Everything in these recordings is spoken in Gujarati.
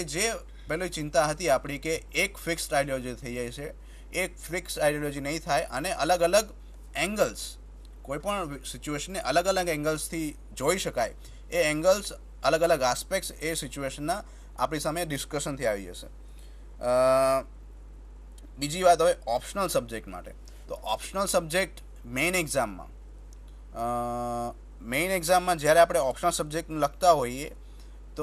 કે જે પહેલી ચિંતા હતી આપણી કે એક ફિક્સ આઈડિયોલોજી થઈ જાય છે એક ફિક્સ આઈડિયોલોજી નહીં થાય અને અલગ અલગ એંગલ્સ કોઈ પણ સિચ્યુએશનને અલગ અલગ એંગલ્સથી જોઈ શકાય એ એંગલ્સ અલગ અલગ આસ્પેક્ટ્સ એ સિચ્યુએશનના આપણી સામે ડિસ્કશનથી આવી જશે બીજી વાત હવે ઓપ્શનલ સબ્જેક્ટ માટે તો ઓપ્શનલ સબ્જેક્ટ મેઇન એક્ઝામમાં મેઇન એક્ઝામમાં જ્યારે આપણે ઓપ્શનલ સબ્જેક્ટ લખતા હોઈએ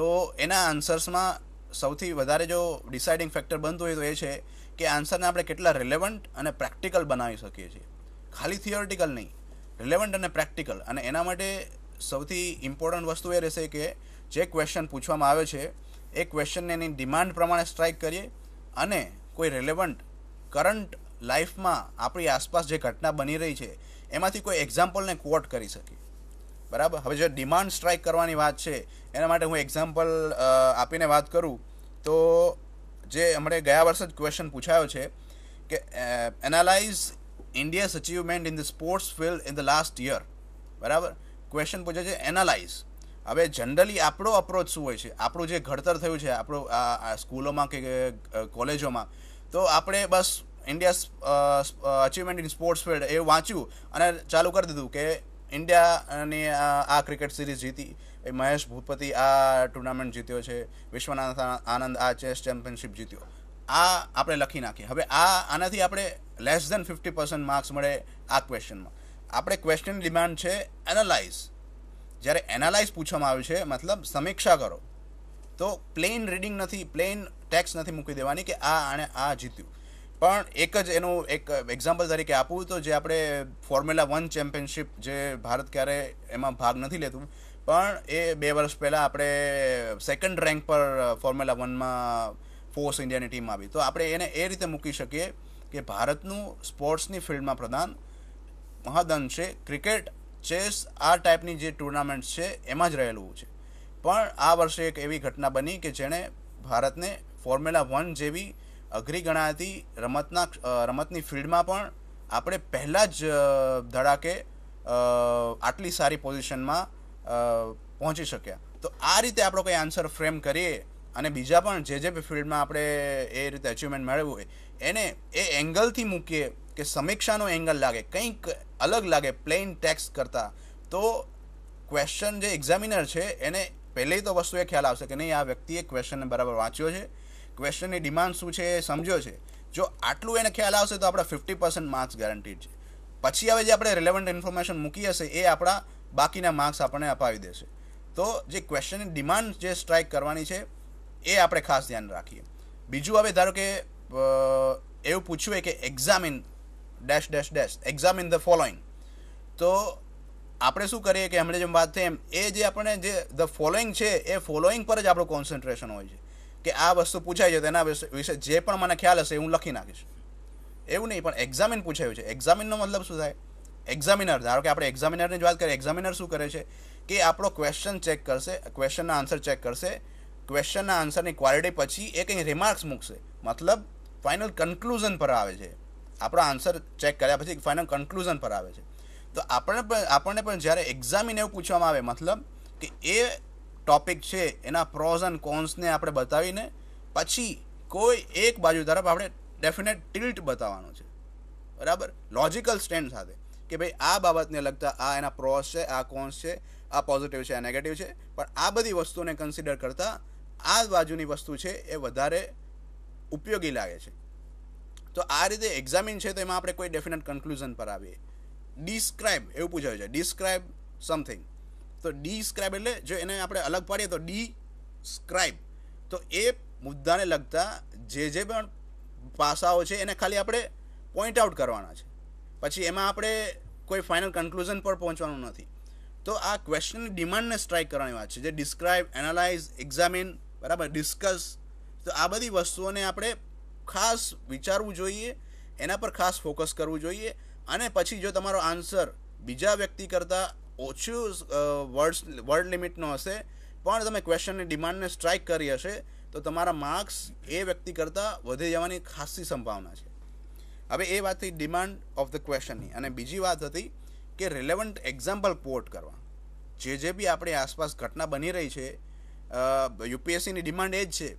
તો એના આન્સર્સમાં સૌથી વધારે જો ડિસાઇડિંગ ફેક્ટર બનતું હોય તો એ છે કે આન્સરને આપણે કેટલા રિલેવન્ટ અને પ્રેક્ટિકલ બનાવી શકીએ છીએ ખાલી થિયોરિટિકલ નહીં રિલેવન્ટ અને પ્રેક્ટિકલ અને એના માટે સૌથી ઇમ્પોર્ટન્ટ વસ્તુ એ રહેશે કે જે ક્વેશ્ચન પૂછવામાં આવે છે એ ક્વેશ્ચનને એની ડિમાન્ડ પ્રમાણે સ્ટ્રાઇક કરીએ અને કોઈ રિલેવન્ટ કરંટ લાઈફમાં આપણી આસપાસ જે ઘટના બની રહી છે એમાંથી કોઈ એક્ઝામ્પલને કોટ કરી શકીએ બરાબર હવે જો ડિમાન્ડ સ્ટ્રાઇક કરવાની વાત છે એના માટે હું એક્ઝામ્પલ આપીને વાત કરું તો જે હમણે ગયા વર્ષે જ ક્વેશ્ચન પૂછાયો છે કે analyse India's achievement in the sports field in the last year બરાબર ક્વેશ્ચન પૂછે છે એનાલાઇઝ હવે જનરલી આપણો અપ્રોચ શું હોય છે આપણું જે ઘડતર થયું છે આપણું આ સ્કૂલોમાં કે કોલેજોમાં તો આપણે બસ India achievement in sports field એ વાંચ્યું અને ચાલુ કરી દીધું કે ઇન્ડિયાની આ ક્રિકેટ સિરીઝ જીતી એ મહેશ ભૂપતિ આ ટુર્નામેન્ટ જીત્યો છે વિશ્વનાથ આનંદ આ ચેસ ચેમ્પિયનશિપ જીત્યો આ આપણે લખી નાખીએ હવે આ આનાથી આપણે less than fifty percent marks મળે આ ક્વેશ્ચનમાં આપણે ક્વેશ્ચન ડિમાન્ડ છે એનાલાઇઝ જ્યારે એનાલાઇઝ પૂછવામાં આવ્યું છે મતલબ સમીક્ષા કરો તો પ્લેન રીડિંગ નથી પ્લેન ટેક્સ નથી મૂકી દેવાની કે આ આણે આ જીત્યું પણ એક જ એનું એક એક્ઝામ્પલ તરીકે આપું તો જે આપણે ફોર્મ્યુલા વન ચેમ્પિયનશિપ જે ભારત ક્યારે એમાં ભાગ નથી લેતું પણ એ બે વર્ષ પહેલાં આપણે સેકન્ડ રેન્ક પર ફોર્મ્યુલા વનમાં ફોર્સ ઇન્ડિયાની ટીમ આવી તો આપણે એને એ રીતે મૂકી શકીએ કે ભારતનું સ્પોર્ટ્સની ફિલ્ડમાં પ્રદાન છે ક્રિકેટ ચેસ આ ટાઈપની જે ટુર્નામેન્ટ છે એમાં જ રહેલું છે પણ આ વર્ષે એક એવી ઘટના બની કે જેણે ભારતને ફોર્મ્યુલા વન જેવી અઘરી ગણાતી રમતના રમતની ફિલ્ડમાં પણ આપણે પહેલાં જ ધડાકે આટલી સારી પોઝિશનમાં પહોંચી શક્યા તો આ રીતે આપણો કંઈ આન્સર ફ્રેમ કરીએ અને બીજા પણ જે જે ફિલ્ડમાં આપણે એ રીતે અચિવમેન્ટ મેળવ્યું હોય એને એ એંગલથી મૂકીએ કે સમીક્ષાનો એંગલ લાગે કંઈક અલગ લાગે પ્લેન ટેક્સ કરતાં તો ક્વેશ્ચન જે એક્ઝામિનર છે એને પહેલી તો વસ્તુ એ ખ્યાલ આવશે કે નહીં આ વ્યક્તિએ ક્વેશ્ચનને બરાબર વાંચ્યો છે ક્વેશ્ચનની ડિમાન્ડ શું છે એ સમજ્યો છે જો આટલું એને ખ્યાલ આવશે તો આપણા ફિફ્ટી પર્સન્ટ માર્ક્સ ગેરંટીડ છે પછી હવે જે આપણે રિલેવન્ટ ઇન્ફોર્મેશન મૂકી હશે એ આપણા બાકીના માર્ક્સ આપણને અપાવી દેશે તો જે ક્વેશ્ચનની ડિમાન્ડ જે સ્ટ્રાઇક કરવાની છે એ આપણે ખાસ ધ્યાન રાખીએ બીજું હવે ધારો કે એવું પૂછ્યું કે exam in dash dash dash exam in the following તો આપણે શું કરીએ કે હમણાં જેમ વાત થઈ એમ એ જે આપણે જે ધ ફોલોઈંગ છે એ ફોલોઈંગ પર જ આપણું કોન્સન્ટ્રેશન હોય છે કે આ વસ્તુ પૂછાય છે તેના વિશે જે પણ મને ખ્યાલ હશે હું લખી નાખીશ એવું નહીં પણ એક્ઝામિન પૂછાયું છે એક્ઝામિનનો મતલબ શું થાય એક્ઝામિનર ધારો કે આપણે એક્ઝામિનરની વાત કરીએ એક્ઝામિનર શું કરે છે કે આપણો ક્વેશ્ચન ચેક કરશે ક્વેશ્ચનના આન્સર ચેક કરશે ક્વેશ્ચનના આન્સરની ક્વોલિટી પછી એ કંઈ રિમાર્ક્સ મૂકશે મતલબ ફાઇનલ કન્ક્લુઝન પર આવે છે આપણો આન્સર ચેક કર્યા પછી ફાઇનલ કન્ક્લુઝન પર આવે છે તો આપણને પણ આપણને પણ જ્યારે એક્ઝામિન એવું પૂછવામાં આવે મતલબ કે એ ટોપિક છે એના પ્રોઝ એન્ડ કોન્સને આપણે બતાવીને પછી કોઈ એક બાજુ તરફ આપણે ડેફિનેટ ટિલ્ટ બતાવવાનો છે બરાબર લોજિકલ સ્ટેન્ડ સાથે કે ભાઈ આ બાબતને લગતા આ એના પ્રોસ છે આ કોન્સ છે આ પોઝિટિવ છે આ નેગેટિવ છે પણ આ બધી વસ્તુને કન્સિડર કરતાં આ બાજુની વસ્તુ છે એ વધારે ઉપયોગી લાગે છે તો આ રીતે એક્ઝામિન છે તો એમાં આપણે કોઈ ડેફિનેટ કન્ક્લુઝન પર આવીએ ડિસ્ક્રાઇબ એવું પૂછાયું છે ડિસ્ક્રાઇબ સમથિંગ તો ડી એટલે જો એને આપણે અલગ પાડીએ તો ડી સ્ક્રાઇબ તો એ મુદ્દાને લગતા જે જે પણ પાસાઓ છે એને ખાલી આપણે પોઈન્ટ આઉટ કરવાના છે પછી એમાં આપણે કોઈ ફાઇનલ કન્ક્લુઝન પર પહોંચવાનું નથી તો આ ક્વેશ્ચનની ડિમાન્ડને સ્ટ્રાઇક કરવાની વાત છે જે ડિસ્ક્રાઇબ એનાલાઇઝ એક્ઝામિન બરાબર ડિસ્કસ તો આ બધી વસ્તુઓને આપણે ખાસ વિચારવું જોઈએ એના પર ખાસ ફોકસ કરવું જોઈએ અને પછી જો તમારો આન્સર બીજા વ્યક્તિ કરતાં ઓછું વર્ડ્સ વર્ડ લિમિટનો હશે પણ તમે ક્વેશ્ચનની ડિમાન્ડને સ્ટ્રાઇક કરી હશે તો તમારા માર્ક્સ એ વ્યક્તિ કરતાં વધી જવાની ખાસી સંભાવના છે હવે એ વાત થઈ ડિમાન્ડ ઓફ ધ ક્વેશ્ચનની અને બીજી વાત હતી કે રિલેવન્ટ એક્ઝામ્પલ પોર્ટ કરવા જે જે બી આપણી આસપાસ ઘટના બની રહી છે યુપીએસસીની ડિમાન્ડ એ જ છે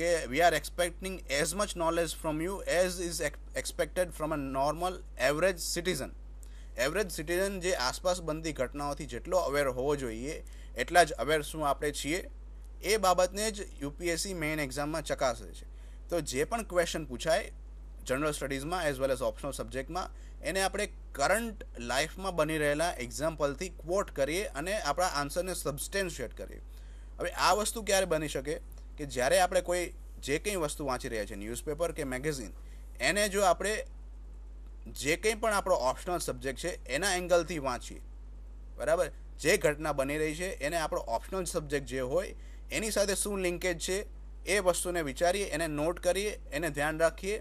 કે we are expecting as much knowledge from you as is expected from a normal average citizen average citizen જે આસપાસ બનતી ઘટનાઓથી જેટલો અવેર હોવો જોઈએ એટલા જ અવેર શું આપણે છીએ એ બાબતને જ યુપીએસસી મેઇન એક્ઝામમાં ચકાસે છે તો જે પણ ક્વેશ્ચન પૂછાય જનરલ સ્ટડીઝમાં એઝ વેલ એઝ ઓપ્શનલ સબ્જેક્ટમાં એને આપણે કરંટ લાઈફમાં બની રહેલા એક્ઝામ્પલથી ક્વોટ કરીએ અને આપણા આન્સરને સબસ્ટેન્શિએટ કરીએ હવે આ વસ્તુ ક્યારે બની શકે કે જ્યારે આપણે કોઈ જે કંઈ વસ્તુ વાંચી રહ્યા છે ન્યૂઝપેપર કે મેગેઝિન એને જો આપણે જે કંઈ પણ આપણો ઓપ્શનલ સબ્જેક્ટ છે એના એંગલથી વાંચીએ બરાબર જે ઘટના બની રહી છે એને આપણો ઓપ્શનલ સબ્જેક્ટ જે હોય એની સાથે શું લિંકેજ છે એ વસ્તુને વિચારીએ એને નોટ કરીએ એને ધ્યાન રાખીએ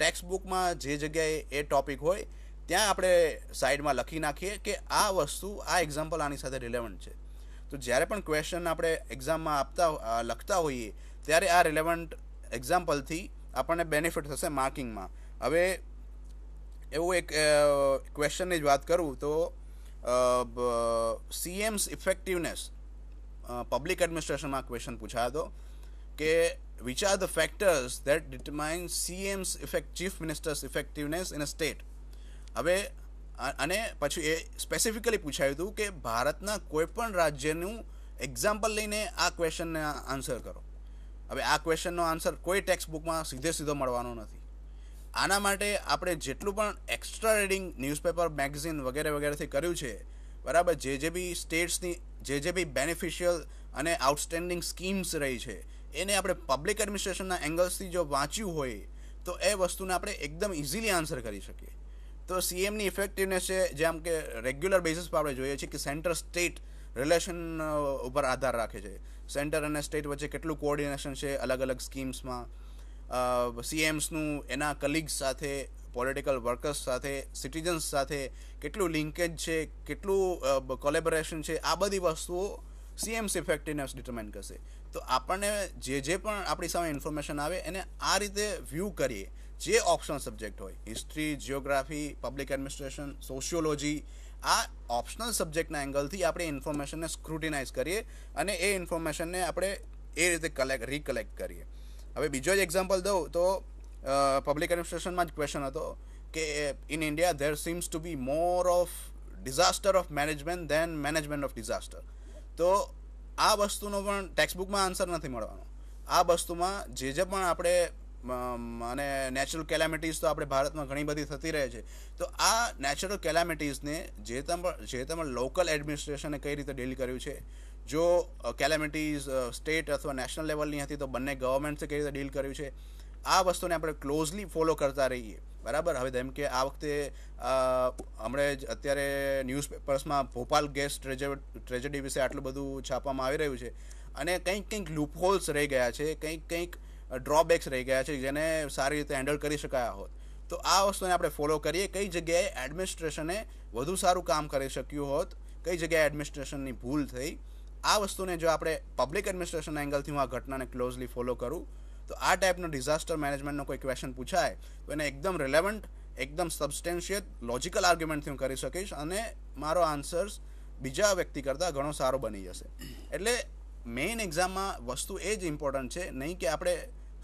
ટેક્સ્ટ બુકમાં જે જગ્યાએ એ ટોપિક હોય ત્યાં આપણે સાઈડમાં લખી નાખીએ કે આ વસ્તુ આ એક્ઝામ્પલ આની સાથે રિલેવન્ટ છે તો જ્યારે પણ ક્વેશ્ચન આપણે એક્ઝામમાં આપતા લખતા હોઈએ ત્યારે આ રિલેવન્ટ એક્ઝામ્પલથી આપણને બેનિફિટ થશે માર્કિંગમાં હવે એવું એક ક્વેશ્ચનની જ વાત કરું તો સીએમ્સ ઇફેક્ટિવનેસ પબ્લિક એડમિનિસ્ટ્રેશનમાં ક્વેશ્ચન પૂછાયો હતો કે which are the factors that determine CMs effect chief ministers effectiveness in a state હવે અને પછી એ સ્પેસિફિકલી પૂછાયું હતું કે ભારતના કોઈપણ રાજ્યનું એક્ઝામ્પલ લઈને આ ક્વેશ્ચનને આન્સર કરો હવે આ ક્વેશ્ચનનો આન્સર કોઈ ટેક્સ્ટ બુકમાં સીધે સીધો મળવાનો નથી આના માટે આપણે જેટલું પણ એક્સ્ટ્રા રીડિંગ ન્યૂઝપેપર મેગઝિન વગેરે વગેરેથી કર્યું છે બરાબર જે જે બી સ્ટેટ્સની જે જે બી બેનિફિશિયલ અને આઉટસ્ટેન્ડિંગ સ્કીમ્સ રહી છે એને આપણે પબ્લિક એડમિનિસ્ટ્રેશનના એંગલ્સથી જો વાંચ્યું હોય તો એ વસ્તુને આપણે એકદમ ઇઝીલી આન્સર કરી શકીએ તો સીએમની ઇફેક્ટિવનેસ છે જેમ કે રેગ્યુલર બેસિસ પર આપણે જોઈએ છીએ કે સેન્ટર સ્ટેટ રિલેશન ઉપર આધાર રાખે છે સેન્ટર અને સ્ટેટ વચ્ચે કેટલું કોઓર્ડિનેશન છે અલગ અલગ સ્કીમ્સમાં સીએમ્સનું એના કલીગ્સ સાથે પોલિટિકલ વર્કર્સ સાથે સિટીઝન્સ સાથે કેટલું લિંકેજ છે કેટલું કોલેબોરેશન છે આ બધી વસ્તુઓ સીએમ્સ ઇફેક્ટિવનેસ ડિટરમાઇન કરશે તો આપણને જે જે પણ આપણી સામે ઇન્ફોર્મેશન આવે એને આ રીતે વ્યૂ કરીએ જે ઓપ્શનલ સબ્જેક્ટ હોય history geography public administration sociology આ ઓપ્શનલ સબ્જેક્ટના એંગલથી આપણે ઇન્ફોર્મેશનને સ્ક્રુટિનાઇઝ કરીએ અને એ ઇન્ફોર્મેશનને આપણે એ રીતે કલેક્ટ રિકલેક્ટ કરીએ હવે બીજો જ એક્ઝામ્પલ દઉં તો પબ્લિક એડમિનિસ્ટ્રેશનમાં જ ક્વેશ્ચન હતો કે in India there seems to be more of disaster of management than management of disaster તો આ વસ્તુનો પણ ટેક્સ્ટબુકમાં આન્સર નથી મળવાનો આ વસ્તુમાં જે જે પણ આપણે અને નેચરલ કેલેમિટીઝ તો આપણે ભારતમાં ઘણી બધી થતી રહે છે તો આ નેચરલ કેલેમિટીઝને જે તમે જે તમે લોકલ એડમિનિસ્ટ્રેશને કઈ રીતે ડીલ કર્યું છે જો કેલેમિટીઝ સ્ટેટ અથવા નેશનલ લેવલની હતી તો બંને ગવર્મેન્ટ્સે કઈ રીતે ડીલ કર્યું છે આ વસ્તુને આપણે ક્લોઝલી ફોલો કરતા રહીએ બરાબર હવે જેમ કે આ વખતે હમણે જ અત્યારે ન્યૂઝપેપર્સમાં ભોપાલ ગેસ ટ્રેજેડી વિશે આટલું બધું છાપવામાં આવી રહ્યું છે અને કંઈક કંઈક લૂપહોલ્સ રહી ગયા છે કંઈક કંઈક ડ્રોબેક્સ રહી ગયા છે જેને સારી રીતે હેન્ડલ કરી શકાયા હોત તો આ વસ્તુને આપણે ફોલો કરીએ કઈ જગ્યાએ એડમિનિસ્ટ્રેશને વધુ સારું કામ કરી શક્યું હોત કઈ જગ્યાએ એડમિનિસ્ટ્રેશનની ભૂલ થઈ આ વસ્તુને જો આપણે પબ્લિક એડમિનિસ્ટ્રેશન એંગલથી હું આ ઘટનાને ક્લોઝલી ફોલો કરું તો આ ટાઈપનો ડિઝાસ્ટર મેનેજમેન્ટનો કોઈ ક્વેશ્ચન પૂછાય તો એને એકદમ રિલેવન્ટ એકદમ સબસ્ટેન્શિયલ લોજિકલ આર્ગ્યુમેન્ટથી હું કરી શકીશ અને મારો આન્સર્સ બીજા વ્યક્તિ કરતાં ઘણો સારો બની જશે એટલે મેઇન એક્ઝામમાં વસ્તુ એ જ ઇમ્પોર્ટન્ટ છે નહીં કે આપણે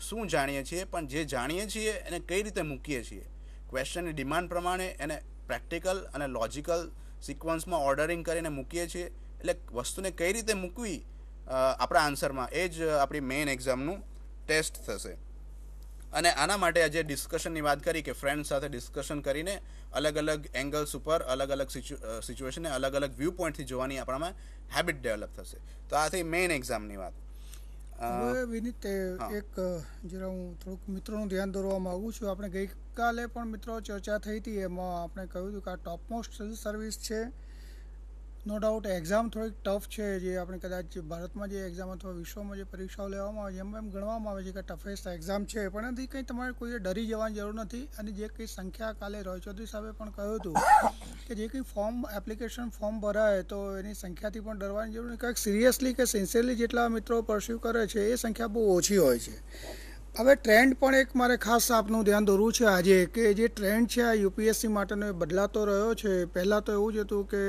શું જાણીએ છીએ પણ જે જાણીએ છીએ એને કઈ રીતે મૂકીએ છીએ ક્વેશ્ચનની ડિમાન્ડ પ્રમાણે એને પ્રેક્ટિકલ અને લોજિકલ સિક્વન્સમાં ઓર્ડરિંગ કરીને મૂકીએ છીએ એટલે વસ્તુને કઈ રીતે મૂકવી આપણા આન્સરમાં એ જ આપણી મેઇન એક્ઝામનું ટેસ્ટ થશે અને આના માટે આજે ડિસ્કશનની વાત કરી કે ફ્રેન્ડ સાથે ડિસ્કશન કરીને અલગ અલગ એંગલ્સ ઉપર અલગ અલગ સિચ્યુએશનને અલગ અલગ વ્યૂ પોઈન્ટથી જોવાની આપણામાં હેબિટ ડેવલપ થશે તો આથી મેઇન એક્ઝામની વાત હવે વિનીત એક જરા હું થોડુંક મિત્રોનું ધ્યાન દોરવા માગું છું આપણે ગઈકાલે પણ મિત્રો ચર્ચા થઈ હતી એમાં આપણે કહ્યું હતું કે આ ટોપમોસ્ટ સર્વિસ છે નો ડાઉટ એક્ઝામ થોડીક ટફ છે જે આપણે કદાચ ભારતમાં જે એક્ઝામ અથવા વિશ્વમાં જે પરીક્ષાઓ લેવામાં આવે છે એમ એમ ગણવામાં આવે છે કે ટફેસ્ટ એક્ઝામ છે પણ એનાથી કંઈ તમારે કોઈએ ડરી જવાની જરૂર નથી અને જે કંઈ સંખ્યા કાલે રોય ચૌધરી સાહેબે પણ કહ્યું હતું કે જે કંઈ ફોર્મ એપ્લિકેશન ફોર્મ ભરાય તો એની સંખ્યાથી પણ ડરવાની જરૂર નથી કંઈક સિરિયસલી કે સિન્સિયરલી જેટલા મિત્રો પરસ્યુ કરે છે એ સંખ્યા બહુ ઓછી હોય છે હવે ટ્રેન્ડ પણ એક મારે ખાસ આપનું ધ્યાન દોરવું છે આજે કે જે ટ્રેન્ડ છે આ યુપીએસસી માટેનો એ બદલાતો રહ્યો છે પહેલાં તો એવું જ હતું કે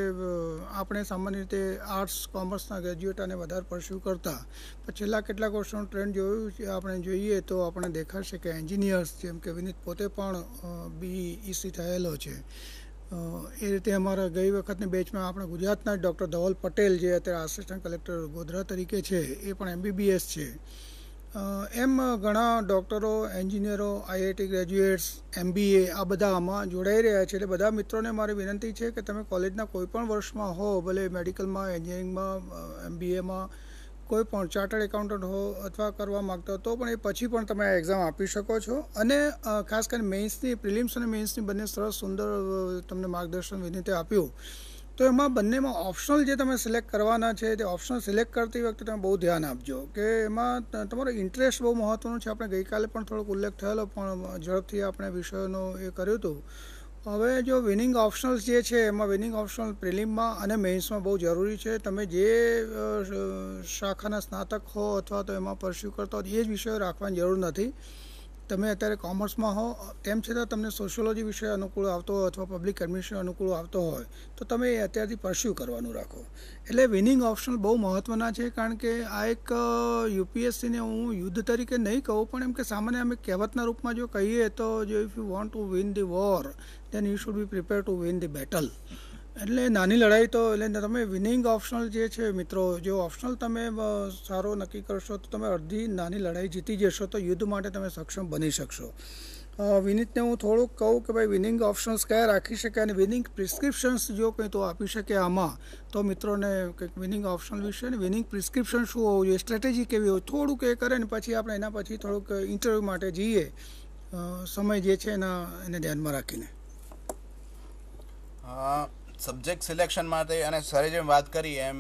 આપણે સામાન્ય રીતે આર્ટ્સ કોમર્સના ગ્રેજ્યુએટ અને વધારે પરસ્યુ કરતા પણ છેલ્લા કેટલાક વર્ષોનું ટ્રેન્ડ જોયું છે આપણે જોઈએ તો આપણે દેખાશે કે એન્જિનિયર્સ જેમ કે વિનીત પોતે પણ બી ઈસી e થયેલો છે એ રીતે અમારા ગઈ વખતની બેચમાં આપણે ગુજરાતના ડૉક્ટર ધવલ પટેલ જે અત્યારે આસિસ્ટન્ટ કલેક્ટર ગોધરા તરીકે છે એ પણ એમબીબીએસ છે એમ ઘણા ડૉક્ટરો એન્જિનિયરો આઈઆઈટી ગ્રેજ્યુએટ્સ એમબીએ આ બધા આમાં જોડાઈ રહ્યા છે એટલે બધા મિત્રોને મારી વિનંતી છે કે તમે કોલેજના કોઈપણ વર્ષમાં હો ભલે મેડિકલમાં એન્જિનિયરિંગમાં એમબીએમાં કોઈ પણ ચાર્ટર્ડ એકાઉન્ટન્ટ હો અથવા કરવા માગતા હો તો પણ એ પછી પણ તમે આ એક્ઝામ આપી શકો છો અને ખાસ કરીને મેન્સની પ્રિલિમ્સ અને મેન્સની બંને સરસ સુંદર તમને માર્ગદર્શન વિનંતી આપ્યું તો એમાં બંનેમાં ઓપ્શનલ જે તમે સિલેક્ટ કરવાના છે તે ઓપ્શનલ સિલેક્ટ કરતી વખતે તમે બહુ ધ્યાન આપજો કે એમાં તમારો ઇન્ટરેસ્ટ બહુ મહત્ત્વનો છે આપણે ગઈકાલે પણ થોડોક ઉલ્લેખ થયેલો પણ ઝડપથી આપણે વિષયનો એ કર્યું હતું હવે જો વિનિંગ ઓપ્શનલ્સ જે છે એમાં વિનિંગ ઓપ્શનલ પ્રિલિમમાં અને મેઇન્સમાં બહુ જરૂરી છે તમે જે શાખાના સ્નાતક હો અથવા તો એમાં પરસ્યુ કરતા હો એ જ વિષયો રાખવાની જરૂર નથી તમે અત્યારે કોમર્સમાં હો તેમ છતાં તમને સોશિયોલોજી વિષય અનુકૂળ આવતો હોય અથવા પબ્લિક એડમિનિસ્ટ્રેશન અનુકૂળ આવતો હોય તો તમે એ અત્યારથી પરસ્યુ કરવાનું રાખો એટલે વિનિંગ ઓપ્શન બહુ મહત્ત્વના છે કારણ કે આ એક યુપીએસસીને હું યુદ્ધ તરીકે નહીં કહું પણ એમ કે સામાન્ય અમે કહેવતના રૂપમાં જો કહીએ તો જો if you want to win the war then you should be prepare to win the battle એટલે નાની લડાઈ તો એટલે તમે વિનિંગ ઓપ્શનલ જે છે મિત્રો જે ઓપ્શનલ તમે સારો નક્કી કરશો તો તમે અડધી નાની લડાઈ જીતી જશો તો યુદ્ધ માટે તમે સક્ષમ બની શકશો વિનિતને હું થોડુંક કહું કે ભાઈ વિનિંગ ઓપ્શન્સ કયા રાખી શકે અને વિનિંગ પ્રિસ્ક્રિપ્શન્સ જો કંઈ તો આપી શકે આમાં તો મિત્રોને કંઈક વિનિંગ ઓપ્શન વિશે અને વિનિંગ પ્રિસ્ક્રિપ્શન શું હોવું જોઈએ સ્ટ્રેટેજી કેવી હોય થોડુંક એ કરે ને પછી આપણે એના પછી થોડુંક ઇન્ટરવ્યૂ માટે જઈએ સમય જે છે એના એને ધ્યાનમાં રાખીને હા સબ્જેક્ટ સિલેક્શન માટે અને સરે જેમ વાત કરી એમ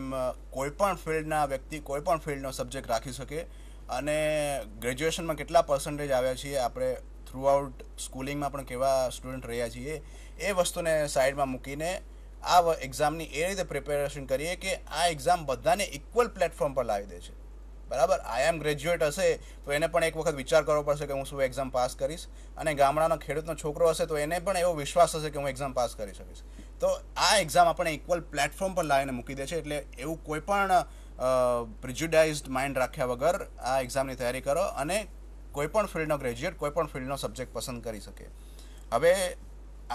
કોઈપણ ફિલ્ડના વ્યક્તિ કોઈપણ ફિલ્ડનો સબ્જેક્ટ રાખી શકે અને ગ્રેજ્યુએશનમાં કેટલા પર્સન્ટેજ આવ્યા છીએ આપણે થ્રુઆઉટ સ્કૂલિંગમાં પણ કેવા સ્ટુડન્ટ રહ્યા છીએ એ વસ્તુને સાઈડમાં મૂકીને આ એક્ઝામની એ રીતે પ્રિપેરેશન કરીએ કે આ એક્ઝામ બધાને ઇક્વલ પ્લેટફોર્મ પર લાવી દે છે બરાબર આઈ એમ ગ્રેજ્યુએટ હશે તો એને પણ એક વખત વિચાર કરવો પડશે કે હું શું એક્ઝામ પાસ કરીશ અને ગામડાનો ખેડૂતનો છોકરો હશે તો એને પણ એવો વિશ્વાસ હશે કે હું એક્ઝામ પાસ કરી શકીશ તો આ એક્ઝામ આપણે ઇક્વલ પ્લેટફોર્મ પર લાવીને મૂકી દે છે એટલે એવું કોઈ પણ પ્રિજ્યુડાઇઝડ માઇન્ડ રાખ્યા વગર આ એક્ઝામની તૈયારી કરો અને કોઈ પણ ફિલ્ડનો ગ્રેજ્યુએટ કોઈ પણ ફિલ્ડનો સબ્જેક્ટ પસંદ કરી શકે હવે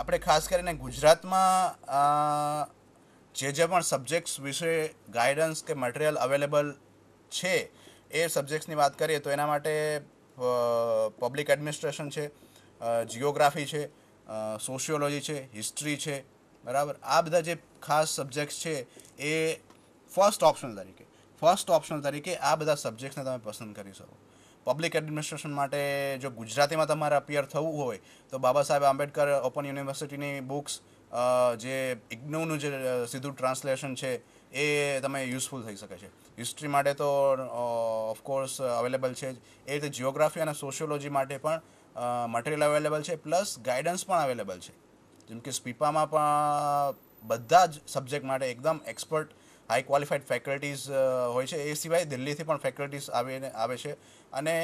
આપણે ખાસ કરીને ગુજરાતમાં જે જે પણ સબ્જેક્ટ્સ વિશે ગાઈડન્સ કે મટીરિયલ અવેલેબલ છે એ સબ્જેક્ટ્સની વાત કરીએ તો એના માટે પબ્લિક એડમિનિસ્ટ્રેશન છે જિયોગ્રાફી છે સોશિયોલોજી છે હિસ્ટ્રી છે બરાબર આ બધા જે ખાસ સબ્જેક્ટ્સ છે એ ફર્સ્ટ ઓપ્શનલ તરીકે ફર્સ્ટ ઓપ્શનલ તરીકે આ બધા સબ્જેક્ટ્સને તમે પસંદ કરી શકો પબ્લિક એડમિનિસ્ટ્રેશન માટે જો ગુજરાતીમાં તમારે અપિયર થવું હોય તો બાબા સાહેબ આંબેડકર ઓપન યુનિવર્સિટીની બુક્સ જે ઇગ્નોનું જે સીધું ટ્રાન્સલેશન છે એ તમે યુઝફુલ થઈ શકે છે હિસ્ટ્રી માટે તો ઓફકોર્સ અવેલેબલ છે જ એ રીતે જિયોગ્રાફી અને સોશિયોલોજી માટે પણ મટિરિયલ અવેલેબલ છે પ્લસ ગાઈડન્સ પણ અવેલેબલ છે જેમ કે સ્પીપામાં પણ બધા જ સબ્જેક્ટ માટે એકદમ એક્સપર્ટ હાઈ ક્વોલિફાઈડ ફેકલ્ટીઝ હોય છે એ સિવાય દિલ્હીથી પણ ફેકલ્ટીઝ આવીને આવે છે અને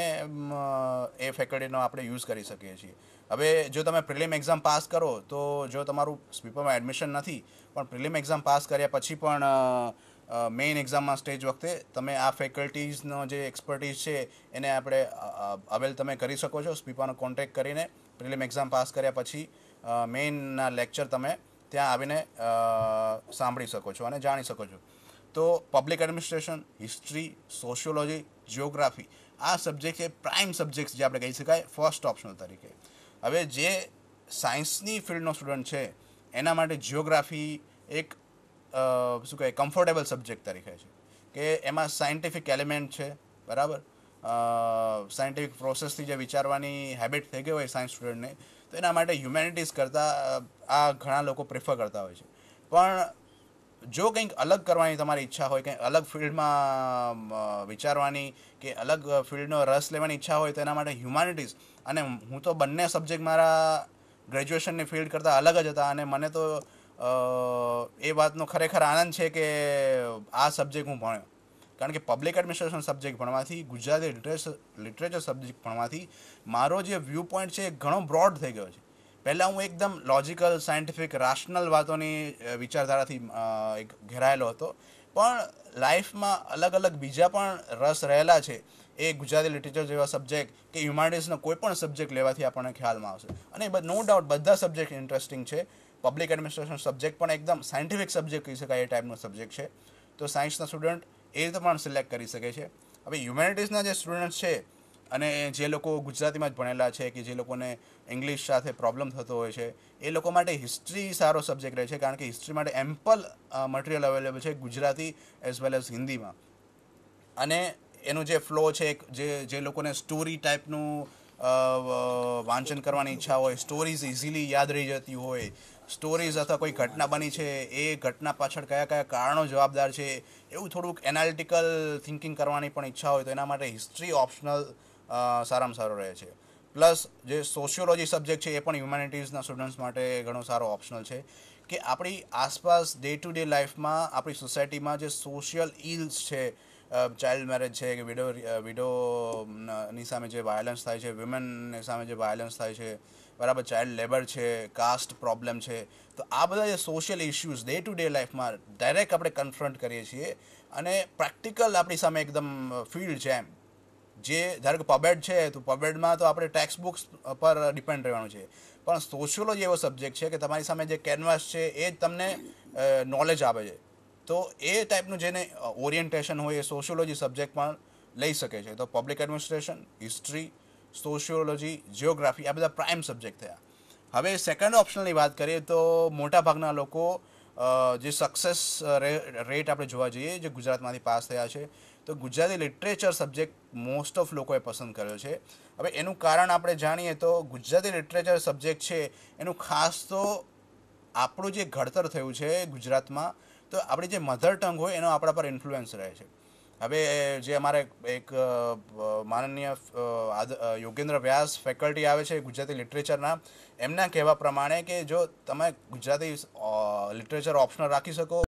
એ ફેકલ્ટીનો આપણે યુઝ કરી શકીએ છીએ હવે જો તમે પ્રિલિમ એક્ઝામ પાસ કરો તો જો તમારું સ્પીપરમાં એડમિશન નથી પણ પ્રિલિમ એક્ઝામ પાસ કર્યા પછી પણ મેઇન એક્ઝામમાં સ્ટેજ વખતે તમે આ ફેકલ્ટીઝનો જે એક્સપર્ટીઝ છે એને આપણે અવેલ તમે કરી શકો છો સ્પીપાનો કોન્ટેક્ટ કરીને પ્રિલિમ એક્ઝામ પાસ કર્યા પછી મેઇનના લેક્ચર તમે ત્યાં આવીને સાંભળી શકો છો અને જાણી શકો છો તો public administration history sociology geography આ સબ્જેક્ટ એ પ્રાઇમ સબ્જેક્ટ જે આપણે કહી શકાય ફર્સ્ટ ઓપ્શનલ તરીકે હવે જે સાયન્સની ફિલ્ડનો સ્ટુડન્ટ છે એના માટે જિયોગ્રાફી એક શું કહેવાય કમ્ફર્ટેબલ સબ્જેક્ટ તરીકે છે કે એમાં સાયન્ટિફિક એલિમેન્ટ છે બરાબર સાયન્ટિફિક પ્રોસેસથી જે વિચારવાની હેબિટ થઈ ગઈ હોય સાયન્સ સ્ટુડન્ટને તો એના માટે હ્યુમેનિટીઝ કરતાં આ ઘણા લોકો પ્રિફર કરતા હોય છે પણ જો કંઈક અલગ કરવાની તમારી ઈચ્છા હોય કંઈક અલગ ફિલ્ડમાં વિચારવાની કે અલગ ફિલ્ડનો રસ લેવાની ઈચ્છા હોય તો એના માટે હ્યુમાનિટીઝ અને હું તો બંને સબ્જેક્ટ મારા ગ્રેજ્યુએશનની ફિલ્ડ કરતાં અલગ જ હતા અને મને તો એ વાતનો ખરેખર આનંદ છે કે આ સબ્જેક્ટ હું ભણ્યો કારણ કે પબ્લિક એડમિનિસ્ટ્રેશન સબ્જેક્ટ ભણવાથી ગુજરાતી લિટરેચર સબ્જેક્ટ ભણવાથી મારો જે વ્યૂ પોઈન્ટ છે એ ઘણો બ્રોડ થઈ ગયો છે પહેલાં હું એકદમ લોજિકલ સાયન્ટિફિક રાશનલ વાતોની વિચારધારાથી એક ઘેરાયેલો હતો પણ લાઈફમાં અલગ અલગ બીજા પણ રસ રહેલા છે એ ગુજરાતી લિટરેચર જેવા સબ્જેક્ટ કે હ્યુમાનિટીઝનો કોઈ પણ સબ્જેક્ટ લેવાથી આપણને ખ્યાલમાં આવશે અને નો ડાઉટ બધા સબ્જેક્ટ ઇન્ટરેસ્ટિંગ છે પબ્લિક એડમિનિસ્ટ્રેશન સબ્જેક્ટ પણ એકદમ સાયન્ટિફિક સબ્જેક્ટ કહી શકાય એ ટાઈપનો સબ્જેક્ટ છે તો સાયન્સના સ્ટુડન્ટ એ રીતે પણ સિલેક્ટ કરી શકે છે હવે હ્યુમેનિટીઝના જે સ્ટુડન્ટ્સ છે અને જે લોકો ગુજરાતીમાં જ ભણેલા છે કે જે લોકોને ઇંગ્લિશ સાથે પ્રોબ્લેમ થતો હોય છે એ લોકો માટે હિસ્ટ્રી સારો સબ્જેક્ટ રહે છે કારણ કે હિસ્ટ્રી માટે એમ્પલ મટીરિયલ અવેલેબલ છે ગુજરાતી એઝ વેલ એઝ હિન્દીમાં અને એનો જે ફ્લો છે જે જે લોકોને સ્ટોરી ટાઈપનું વાંચન કરવાની ઈચ્છા હોય સ્ટોરીઝ ઇઝીલી યાદ રહી જતી હોય સ્ટોરીઝ અથવા કોઈ ઘટના બની છે એ ઘટના પાછળ કયા કયા કારણો જવાબદાર છે એવું થોડુંક એનાલિટિકલ થિંકિંગ કરવાની પણ ઈચ્છા હોય તો એના માટે હિસ્ટ્રી ઓપ્શનલ સારામાં સારો રહે છે પ્લસ જે સોશિયોલોજી સબ્જેક્ટ છે એ પણ હ્યુમેનિટીઝના સ્ટુડન્ટ્સ માટે ઘણો સારો ઓપ્શનલ છે કે આપણી આસપાસ ડે ટુ ડે લાઈફમાં આપણી સોસાયટીમાં જે સોશિયલ ઇલ્સ છે ચાઇલ્ડ મેરેજ છે કે વિડો વિડોની સામે જે વાયોલન્સ થાય છે વિમેનની સામે જે વાયોલન્સ થાય છે બરાબર ચાઇલ્ડ લેબર છે કાસ્ટ પ્રોબ્લેમ છે તો આ બધા જે social issues day to day લાઈફમાં ડાયરેક્ટ આપણે કન્ફ્રન્ટ કરીએ છીએ અને પ્રેક્ટિકલ આપણી સામે એકદમ ફિલ્ડ છે એમ જે ધારો કે પબેડ છે તો પબેડમાં તો આપણે ટેક્સ્ટ બુક્સ પર ડિપેન્ડ રહેવાનું છે પણ સોશિયોલોજી એવો સબ્જેક્ટ છે કે તમારી સામે જે કેનવાસ છે એ જ તમને નોલેજ આપે છે તો એ ટાઈપનું જેને ઓરિએન્ટેશન હોય એ સોશિયોલોજી સબ્જેક્ટ પણ લઈ શકે છે તો public administration history sociology geography આ બધા પ્રાઇમ સબ્જેક્ટ થયા હવે સેકન્ડ ઓપ્શનની વાત કરીએ તો મોટાભાગના લોકો જે સક્સેસ રેટ આપણે જોવા જઈએ જે ગુજરાતમાંથી પાસ થયા છે તો Gujarati literature subject most of લોકોએ પસંદ કર્યો છે હવે એનું કારણ આપણે જાણીએ તો ગુજરાતી લિટરેચર સબ્જેક્ટ છે એનું ખાસ તો આપણું જે ઘડતર થયું છે ગુજરાતમાં તો આપણી જે મધર ટંગ હોય એનો આપણા પર ઇન્ફ્લુઅન્સ રહે છે હવે જે અમારે એક માનનીય યોગેન્દ્ર વ્યાસ ફેકલ્ટી આવે છે ગુજરાતી લિટરેચરના એમના કહેવા પ્રમાણે કે જો તમે ગુજરાતી લિટરેચર ઓપ્શનલ રાખી શકો